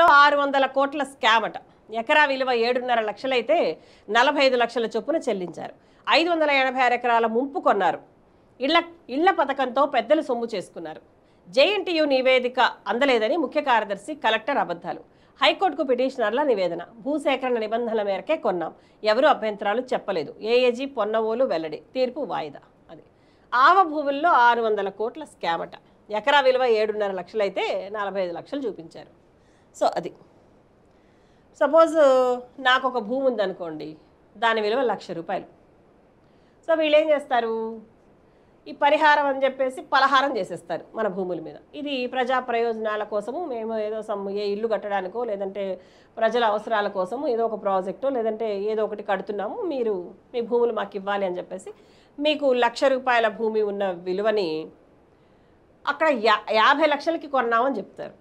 నెలల్లో ఆరు వందల కోట్ల స్కామ్ అట ఎకరా విలువ ఏడున్నర లక్షలైతే నలభై ఐదు లక్షల చొప్పున చెల్లించారు ఐదు వందల ఎనభై ఆరు ఎకరాల ముంపు కొన్నారు ఇళ్ల ఇళ్ల పథకంతో పెద్దలు సొమ్ము చేసుకున్నారు జేఎన్టీయు నివేదిక అందలేదని ముఖ్య కార్యదర్శి కలెక్టర్ అబద్ధాలు హైకోర్టుకు పిటిషనర్ల నివేదన భూసేకరణ నిబంధనల మేరకే కొన్నాం ఎవరు అభ్యంతరాలు చెప్పలేదు ఏఏజీ పొన్నవోలు వెల్లడి తీర్పు వాయిదా అది ఆవ భూముల్లో ఆరు వందల కోట్ల స్కామట ఎకరా విలువ ఏడున్నర లక్షలైతే నలభై ఐదు లక్షలు చూపించారు సో అది సపోజ్ నాకు ఒక భూమి ఉందనుకోండి దాని విలువ లక్ష రూపాయలు సో వీళ్ళు ఏం చేస్తారు ఈ పరిహారం అని చెప్పేసి పలహారం చేసేస్తారు మన భూముల మీద ఇది ప్రజా ప్రయోజనాల కోసము మేము ఏదో సమ్ ఏ ఇల్లు కట్టడానికో లేదంటే ప్రజల అవసరాల కోసము ఏదో ఒక ప్రాజెక్టో లేదంటే ఏదో ఒకటి కడుతున్నాము మీరు మీ భూములు మాకు ఇవ్వాలి అని చెప్పేసి మీకు లక్ష రూపాయల భూమి ఉన్న విలువని అక్కడ యా యాభై లక్షలకి కొన్నామని చెప్తారు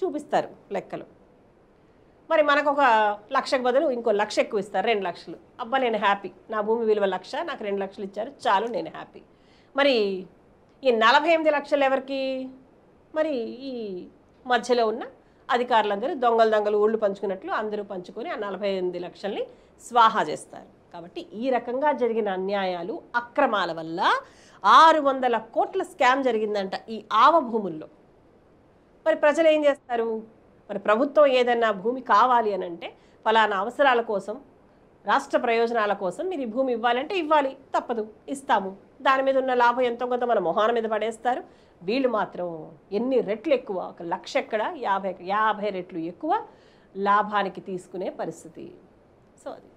చూపిస్తారు లెక్కలు మరి మనకు ఒక లక్షకు బదులు ఇంకో లక్ష ఎక్కువ ఇస్తారు రెండు లక్షలు అబ్బా నేను హ్యాపీ నా భూమి విలువ లక్ష నాకు రెండు లక్షలు ఇచ్చారు చాలు నేను హ్యాపీ మరి ఈ నలభై ఎనిమిది లక్షలు ఎవరికి మరి ఈ మధ్యలో ఉన్న అధికారులందరూ దొంగలు దొంగలు ఊళ్ళు పంచుకున్నట్లు అందరూ పంచుకొని ఆ నలభై ఎనిమిది లక్షల్ని స్వాహా చేస్తారు కాబట్టి ఈ రకంగా జరిగిన అన్యాయాలు అక్రమాల వల్ల ఆరు వందల కోట్ల స్కామ్ జరిగిందంట ఈ ఆవ భూముల్లో మరి ప్రజలు ఏం చేస్తారు మరి ప్రభుత్వం ఏదన్నా భూమి కావాలి అని అంటే ఫలానా అవసరాల కోసం రాష్ట్ర ప్రయోజనాల కోసం మీరు ఈ భూమి ఇవ్వాలంటే ఇవ్వాలి తప్పదు ఇస్తాము దాని మీద ఉన్న లాభం ఎంతో కొంత మన మొహాన మీద పడేస్తారు వీళ్ళు మాత్రం ఎన్ని రెట్లు ఎక్కువ ఒక లక్ష ఎక్కడ యాభై యాభై రెట్లు ఎక్కువ లాభానికి తీసుకునే పరిస్థితి సో అది